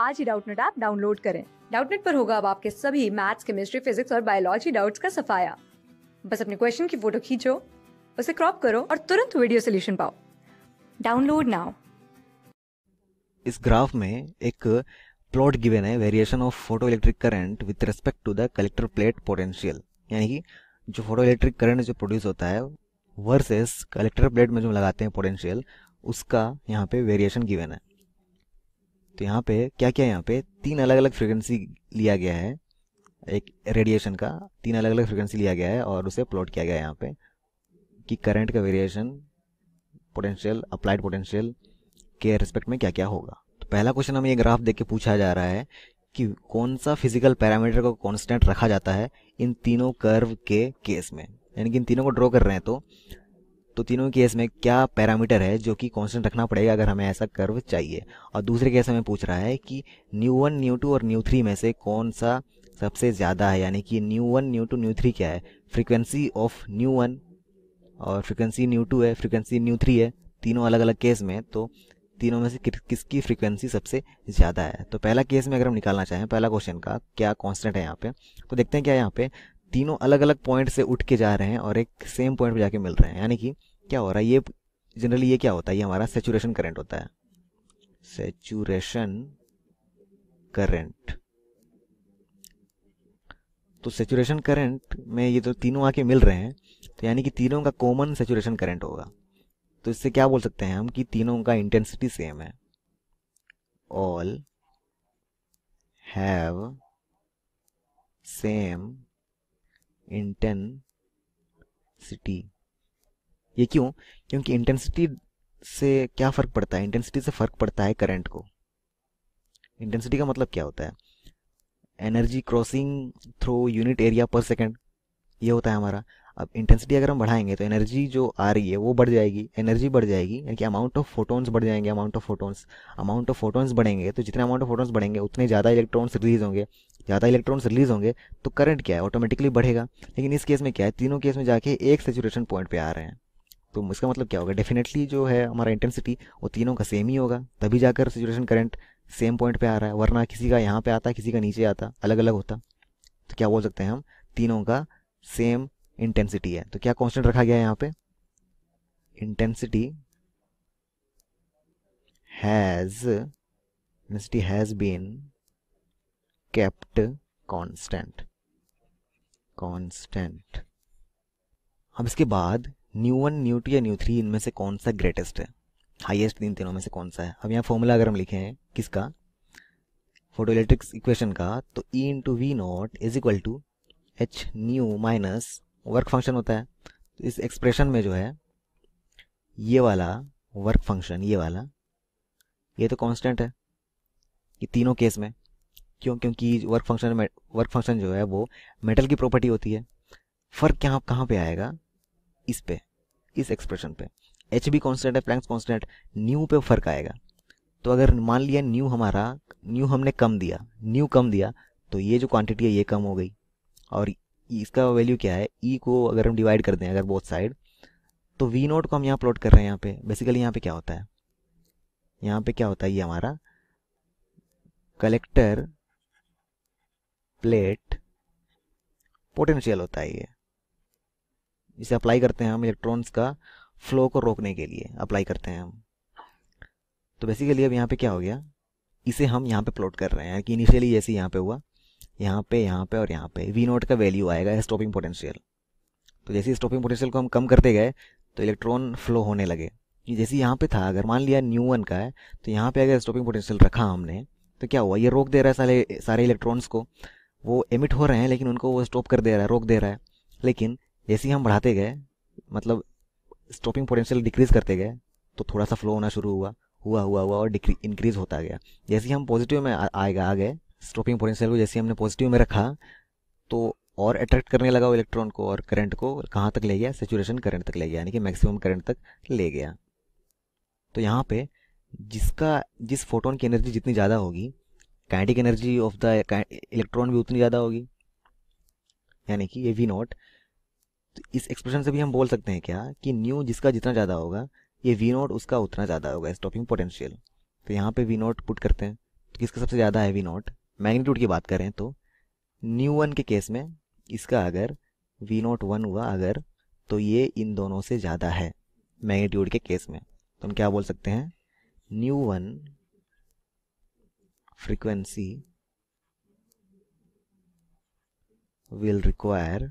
आज ही Doubtnut app download करें डाउटनेट पर होगा अब आपके सभी मैथ्स केमिस्ट्री फिजिक्स और बायोलॉजी डाउट्स का सफाया बस अपने क्वेश्चन की फोटो खींचो उसे क्रॉप करो और तुरंत वीडियो सोल्यूशन पाओ डाउनलोड नाउ इस ग्राफ में एक प्लॉट गिवन है variation of photo electric current with respect to the collector plate potential यानी कि जो फोटो इलेक्ट्रिक करंट जो प्रोड्यूस होता है वर्सेस कलेक्टर प्लेट में जो लगाते हैं पोटेंशियल उसका यहाँ पे वेरिएशन गिवन है तो यहाँ पे क्या क्या यहाँ पे तीन अलग अलग फ्रिक्वेंसी लिया गया है एक रेडिएशन का तीन अलग अलग फ्रिक्वेंसी लिया गया है और उसे प्लॉट किया गया है यहाँ पे कि करंट का वेरिएशन पोटेंशियल अप्लाइड पोटेंशियल के रिस्पेक्ट में क्या क्या होगा तो पहला क्वेश्चन हमें ये ग्राफ देख के पूछा जा रहा है कि कौन सा फिजिकल पैरामीटर को कॉन्स्टेंट रखा जाता है इन तीनों कर्व के केस में यानी कि इन तीनों को ड्रॉ कर रहे हैं तो तो तीनों केस में क्या पैरामीटर है जो कि कांस्टेंट रखना पड़ेगा अगर हमें ऐसा कर्व चाहिए और दूसरे केस हमें पूछ रहा है कि न्यू वन न्यू टू और न्यू थ्री में से कौन सा सबसे ज़्यादा है यानी कि nu one nu two nu three क्या है फ्रीक्वेंसी ऑफ न्यू वन और फ्रिक्वेंसी न्यू टू है फ्रीक्वेंसी न्यू थ्री है तीनों अलग अलग केस में तो तीनों में से कि, किसकी फ्रीक्वेंसी सबसे ज़्यादा है तो पहला केस में अगर हम निकालना चाहें पहला क्वेश्चन का क्या कांस्टेंट है यहाँ पे तो देखते हैं क्या यहाँ पे तीनों अलग अलग पॉइंट से उठ के जा रहे हैं और एक सेम पॉइंट पर जाके मिल रहे हैं यानी कि क्या हो रहा है ये जनरली ये क्या होता है ये हमारा सेचुरेशन करंट होता है सेचुरेशन करंट तो सेचुरेशन करंट में ये तो तीनों आके मिल रहे हैं तो यानी कि तीनों का कॉमन सेचुरेशन करंट होगा तो इससे क्या बोल सकते हैं हम कि तीनों का इंटेंसिटी सेम है ऑल हैव सेम इंटेंसिटी ये क्यों क्योंकि इंटेंसिटी से क्या फ़र्क पड़ता है इंटेंसिटी से फ़र्क पड़ता है करंट को इंटेंसिटी का मतलब क्या होता है energy crossing through unit area पर सेकेंड ये होता है हमारा अब इंटेंसिटी अगर हम बढ़ाएंगे तो एनर्जी जो आ रही है वो बढ़ जाएगी एनर्जी बढ़ जाएगी यानी कि अमाउंट ऑफ फोटोन्स बढ़ जाएंगे amount of photons amount of photons बढ़ेंगे तो जितने अमाउंट ऑफ फोटोन्स बढ़ेंगे उतने ज़्यादा इलेक्ट्रॉन्स रिलीज होंगे ज़्यादा इलेक्ट्रॉन्स रिलीज होंगे तो करंट क्या है ऑटोमेटिकली बढ़ेगा लेकिन इस केस में क्या है तीनों केस में जाके एक सेचुरेशन पॉइंट पर आ रहे हैं तो इसका मतलब क्या होगा डेफिनेटली जो है हमारा इंटेंसिटी वो तीनों का सेम ही होगा तभी जाकर सिचुएशन करंट सेम पॉइंट पे आ रहा है वरना किसी का यहाँ पे आता किसी का नीचे आता अलग अलग होता तो क्या बोल सकते हैं हम तीनों का सेम इंटेंसिटी है तो क्या कॉन्स्टेंट रखा गया है यहाँ पे intensity has intensity has been kept constant constant अब इसके बाद न्यू वन न्यू टू या न्यू थ्री इनमें से कौन सा ग्रेटेस्ट है हाइएस्ट इन तीनों में से कौन सा है अब यहाँ फॉर्मूला अगर हम लिखे हैं किसका फोटो इलेक्ट्रिक्स इक्वेशन का तो E into V naught is equal to H nu minus work function होता है तो इस एक्सप्रेशन में जो है ये वाला वर्क फंक्शन ये वाला ये तो कांस्टेंट है ये तीनों केस में क्यों क्योंकि वर्क फंक्शन वर्क फंक्शन जो है वो मेटल की प्रॉपर्टी होती है फ़र्क यहाँ कहाँ पे आएगा इस पे इस एक्सप्रेशन पे एच भी कॉन्स्टेंट है प्लैंक्स कॉन्स्टेंट न्यू पे फर्क आएगा तो अगर मान लिया न्यू हमारा न्यू हमने कम दिया न्यू कम दिया तो ये जो क्वांटिटी है ये कम हो गई और इसका वैल्यू क्या है ई e को अगर हम डिवाइड कर दें अगर बोथ साइड तो वी नोट को हम यहाँ प्लॉट कर रहे हैं यहाँ पे बेसिकली यहाँ पे क्या होता है यहाँ पे क्या होता है ये हमारा कलेक्टर प्लेट पोटेंशियल होता है ये इसे अप्लाई करते हैं हम इलेक्ट्रॉन्स का फ्लो को रोकने के लिए अप्लाई करते हैं हम तो बेसिकली अब यहाँ पे क्या हो गया इसे हम यहाँ पे प्लॉट कर रहे हैं कि इनिशियली जैसे यहाँ पे हुआ यहाँ पे यहाँ पे और यहाँ पे वी नोट का वैल्यू आएगा स्टॉपिंग पोटेंशियल तो जैसे स्टॉपिंग पोटेंशियल को हम कम करते गए तो इलेक्ट्रॉन फ्लो होने लगे जैसे यहाँ पे था अगर मान लिया न्यू वन का है तो यहाँ पे अगर स्टॉपिंग पोटेंशियल रखा हमने तो क्या हुआ ये रोक दे रहा है सारे सारे इलेक्ट्रॉन्स को वो एमिट हो रहे हैं लेकिन उनको वो स्टॉप कर दे रहा है रोक दे रहा है लेकिन जैसे ही हम बढ़ाते गए मतलब स्टॉपिंग पोटेंशियल डिक्रीज करते गए तो थोड़ा सा फ्लो होना शुरू हुआ हुआ हुआ हुआ और इंक्रीज होता गया जैसे ही हम पॉजिटिव में आएगा आ गए स्टॉपिंग पोटेंशियल को जैसे हमने पॉजिटिव में रखा तो और अट्रैक्ट करने लगा वो इलेक्ट्रॉन को और करंट को कहाँ तक ले गया सेचुरेशन करंट तक ले गया यानी कि मैक्सिमम करंट तक ले गया तो यहाँ पे जिसका जिस फोटोन की एनर्जी जितनी ज़्यादा होगी kinetic energy of the electron भी उतनी ज़्यादा होगी यानी कि ये वी नॉट तो इस एक्सप्रेशन से भी हम बोल सकते हैं क्या कि न्यू जिसका जितना ज़्यादा होगा ये वी नोट उसका उतना ज़्यादा होगा स्टॉपिंग पोटेंशियल तो यहाँ पे वी नोट पुट करते हैं तो किसका सबसे ज़्यादा है वी नोट मैग्नीट्यूड की बात करें तो न्यू वन के केस में इसका अगर वी नोट वन हुआ अगर तो ये इन दोनों से ज़्यादा है मैग्नीट्यूड के केस में तो हम क्या बोल सकते हैं nu one frequency will require